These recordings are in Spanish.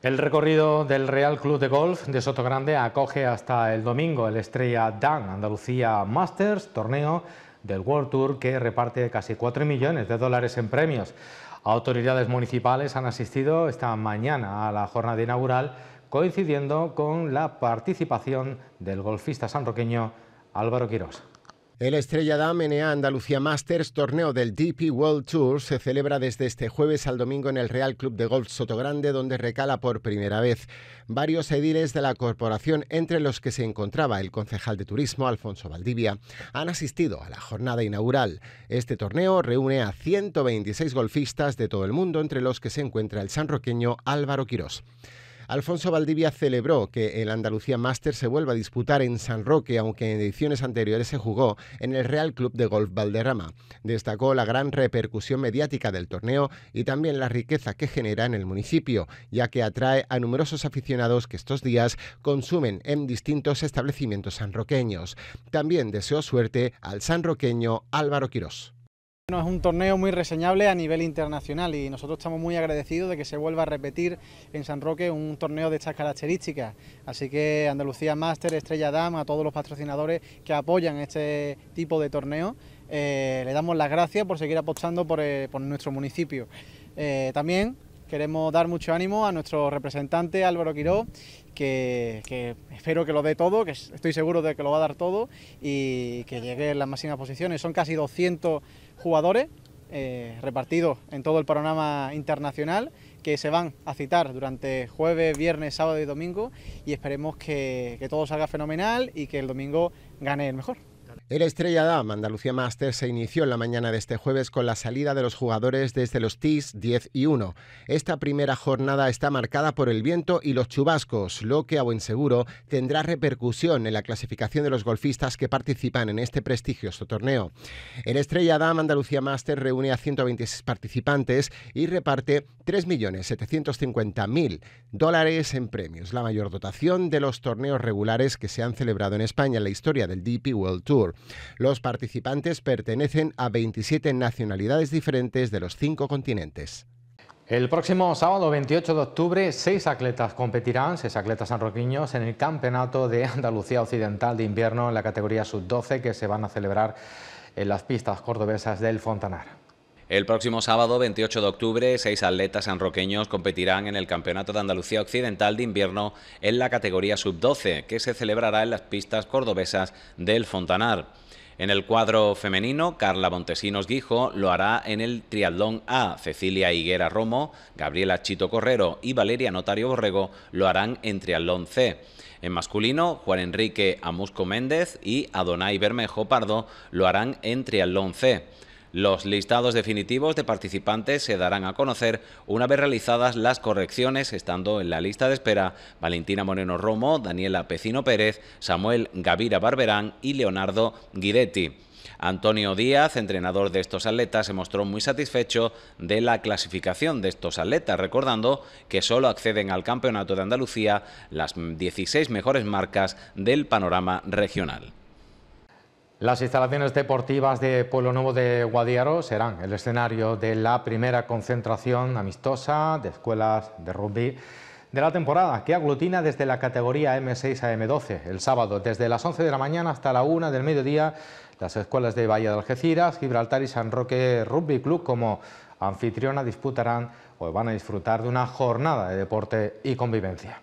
El recorrido del Real Club de Golf de Grande acoge hasta el domingo el Estrella Dan Andalucía Masters, torneo del World Tour que reparte casi 4 millones de dólares en premios. Autoridades municipales han asistido esta mañana a la jornada inaugural coincidiendo con la participación del golfista sanroqueño Álvaro Quirós. El Estrella Damm NA Andalucía Masters, torneo del DP World Tour, se celebra desde este jueves al domingo en el Real Club de Golf Sotogrande, donde recala por primera vez varios ediles de la corporación, entre los que se encontraba el concejal de turismo Alfonso Valdivia, han asistido a la jornada inaugural. Este torneo reúne a 126 golfistas de todo el mundo, entre los que se encuentra el sanroqueño Álvaro Quirós. Alfonso Valdivia celebró que el Andalucía Master se vuelva a disputar en San Roque, aunque en ediciones anteriores se jugó en el Real Club de Golf Valderrama. Destacó la gran repercusión mediática del torneo y también la riqueza que genera en el municipio, ya que atrae a numerosos aficionados que estos días consumen en distintos establecimientos sanroqueños. También deseó suerte al sanroqueño Álvaro Quirós es un torneo muy reseñable a nivel internacional y nosotros estamos muy agradecidos de que se vuelva a repetir en San Roque un torneo de estas características. Así que Andalucía Master, Estrella Dam, a todos los patrocinadores que apoyan este tipo de torneo, eh, le damos las gracias por seguir apostando por, eh, nuestro municipio. Eh, también Queremos dar mucho ánimo a nuestro representante Álvaro Quiró, que, espero que lo dé todo, que estoy seguro de que lo va a dar todo y que llegue en las máximas posiciones. Son casi 200 jugadores eh, repartidos en todo el panorama internacional que se van a citar durante jueves, viernes, sábado y domingo y esperemos que todo salga fenomenal y que el domingo gane el mejor. El Estrella Damm Andalucía Master se inició en la mañana de este jueves con la salida de los jugadores desde los TIS 10 y 1. Esta primera jornada está marcada por el viento y los chubascos, lo que a buen seguro tendrá repercusión en la clasificación de los golfistas que participan en este prestigioso torneo. El Estrella Dam Andalucía Master reúne a 126 participantes y reparte 3.750.000 dólares en premios, la mayor dotación de los torneos regulares que se han celebrado en España en la historia del DP World Tour. Los participantes pertenecen a 27 nacionalidades diferentes de los cinco continentes. El próximo sábado 28 de octubre, seis atletas competirán, seis atletas sanroquiños, en el Campeonato de Andalucía Occidental de Invierno en la categoría sub-12 que se van a celebrar en las pistas cordobesas del Fontanar. El próximo sábado, 28 de octubre, seis atletas sanroqueños competirán en el Campeonato de Andalucía Occidental de Invierno en la categoría sub-12, que se celebrará en las pistas cordobesas del Fontanar. En el cuadro femenino, Carla Montesinos Guijo lo hará en el triatlón A. Cecilia Higuera Romo, Gabriela Chito Correro y Valeria Notario Borrego lo harán en triatlón C. En masculino, Juan Enrique Amusco Méndez y Adonai Bermejo Pardo lo harán en triatlón C. Los listados definitivos de participantes se darán a conocer una vez realizadas las correcciones, estando en la lista de espera Valentina Moreno Romo, Daniela Pecino Pérez, Samuel Gavira Barberán y Leonardo Guidetti. Antonio Díaz, entrenador de estos atletas, se mostró muy satisfecho de la clasificación de estos atletas, recordando que solo acceden al Campeonato de Andalucía las 16 mejores marcas del panorama regional. Las instalaciones deportivas de Pueblo Nuevo de Guadiaro serán el escenario de la primera concentración amistosa de escuelas de rugby de la temporada, que aglutina desde la categoría M6 a M12. El sábado, desde las 11 de la mañana hasta la 1 del mediodía, las escuelas de Bahía de Algeciras, Gibraltar y San Roque Rugby Club como anfitriona disputarán o van a disfrutar de una jornada de deporte y convivencia.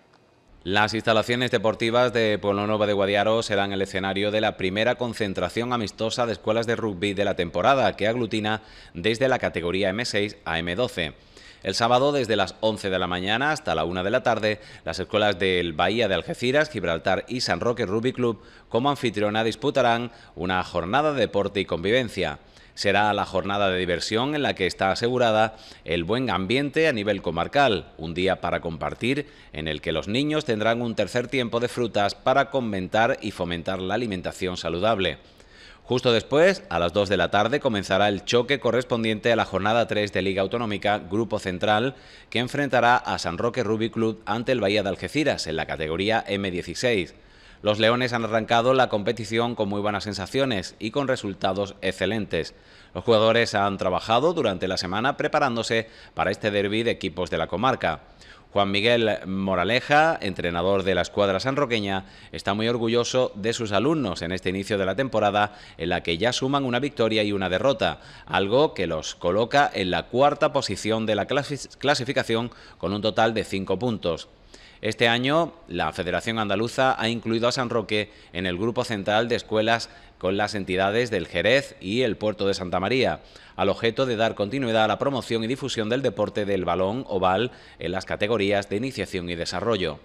Las instalaciones deportivas de Pueblo de Guadiaro serán el escenario de la primera concentración amistosa de escuelas de rugby de la temporada que aglutina desde la categoría M6 a M12. El sábado, desde las 11 de la mañana hasta la 1 de la tarde, las escuelas del Bahía de Algeciras, Gibraltar y San Roque Rugby Club, como anfitriona, disputarán una jornada de deporte y convivencia será la jornada de diversión en la que está asegurada el buen ambiente a nivel comarcal, un día para compartir en el que los niños tendrán un tercer tiempo de frutas para comentar y fomentar la alimentación saludable. Justo después, a las 2 de la tarde, comenzará el choque correspondiente a la jornada 3 de Liga Autonómica Grupo Central, que enfrentará a San Roque Rugby Club ante el Bahía de Algeciras en la categoría M16. Los Leones han arrancado la competición con muy buenas sensaciones y con resultados excelentes. Los jugadores han trabajado durante la semana preparándose para este derby de equipos de la comarca. Juan Miguel Moraleja, entrenador de la escuadra sanroqueña, está muy orgulloso de sus alumnos en este inicio de la temporada en la que ya suman una victoria y una derrota, algo que los coloca en la cuarta posición de la clasificación con un total de cinco puntos. Este año, la Federación Andaluza ha incluido a San Roque en el grupo central de escuelas con las entidades del Jerez y el puerto de Santa María, al objeto de dar continuidad a la promoción y difusión del deporte del balón oval en las categorías de iniciación y desarrollo.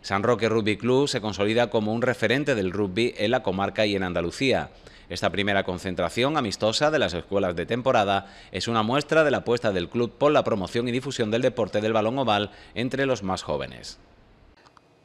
San Roque Rugby Club se consolida como un referente del rugby en la comarca y en Andalucía. Esta primera concentración amistosa de las escuelas de temporada es una muestra de la apuesta del club por la promoción y difusión del deporte del balón oval entre los más jóvenes.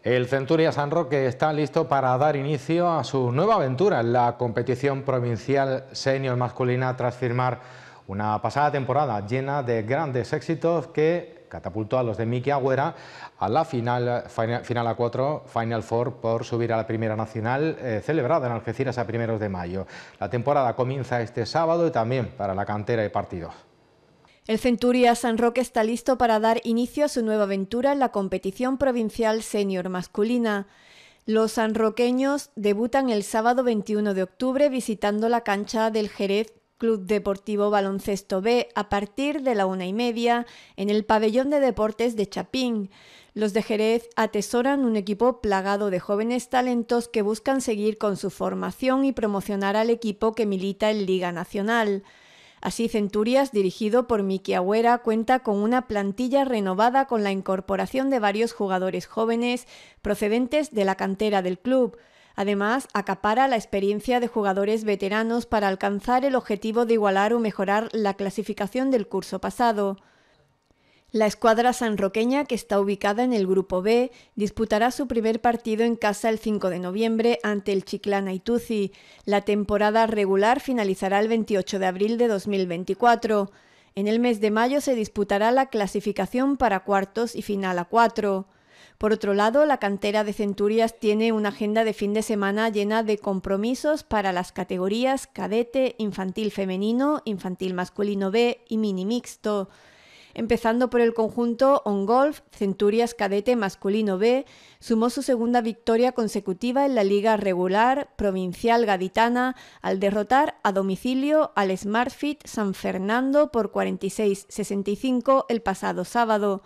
El Centuria San Roque está listo para dar inicio a su nueva aventura en la competición provincial senior masculina tras firmar una pasada temporada llena de grandes éxitos que catapultó a los de Miki Agüera a la final, final, a 4, Final Four, por subir a la Primera Nacional, eh, celebrada en Algeciras a primeros de mayo. La temporada comienza este sábado y también para la cantera de partidos. El Centuria San Roque está listo para dar inicio a su nueva aventura en la competición provincial senior masculina. Los sanroqueños debutan el sábado 21 de octubre visitando la cancha del Jerez Club Deportivo Baloncesto B a partir de la una y media en el Pabellón de Deportes de Chapín. Los de Jerez atesoran un equipo plagado de jóvenes talentos que buscan seguir con su formación y promocionar al equipo que milita en Liga Nacional. Así, Centurias, dirigido por Miki Agüera, cuenta con una plantilla renovada con la incorporación de varios jugadores jóvenes procedentes de la cantera del club. Además, acapara la experiencia de jugadores veteranos para alcanzar el objetivo de igualar o mejorar la clasificación del curso pasado. La escuadra sanroqueña, que está ubicada en el Grupo B, disputará su primer partido en casa el 5 de noviembre ante el Chiclana Ituzi. La temporada regular finalizará el 28 de abril de 2024. En el mes de mayo se disputará la clasificación para cuartos y final a cuatro. Por otro lado, la cantera de Centurias tiene una agenda de fin de semana llena de compromisos para las categorías cadete, infantil femenino, infantil masculino B y mini mixto. Empezando por el conjunto On Golf, Centurias Cadete Masculino B sumó su segunda victoria consecutiva en la liga regular provincial gaditana al derrotar a domicilio al Smartfit San Fernando por 46-65 el pasado sábado.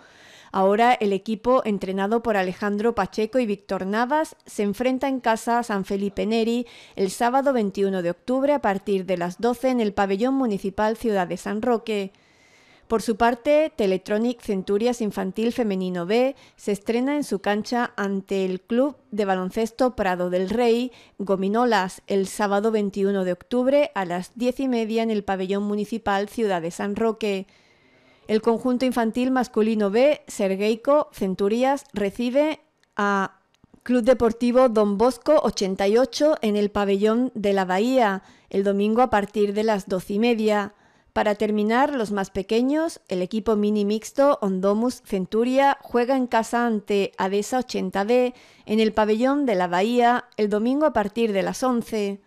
Ahora el equipo, entrenado por Alejandro Pacheco y Víctor Navas, se enfrenta en casa a San Felipe Neri el sábado 21 de octubre a partir de las 12 en el Pabellón Municipal Ciudad de San Roque. Por su parte, Teletronic Centurias Infantil Femenino B se estrena en su cancha ante el Club de Baloncesto Prado del Rey, Gominolas, el sábado 21 de octubre a las 10 y media en el Pabellón Municipal Ciudad de San Roque. El conjunto infantil masculino B, Sergeico Centurias, recibe a Club Deportivo Don Bosco 88 en el pabellón de la Bahía el domingo a partir de las doce y media. Para terminar, los más pequeños, el equipo mini mixto Ondomus Centuria juega en casa ante Adesa 80D en el pabellón de la Bahía el domingo a partir de las 11.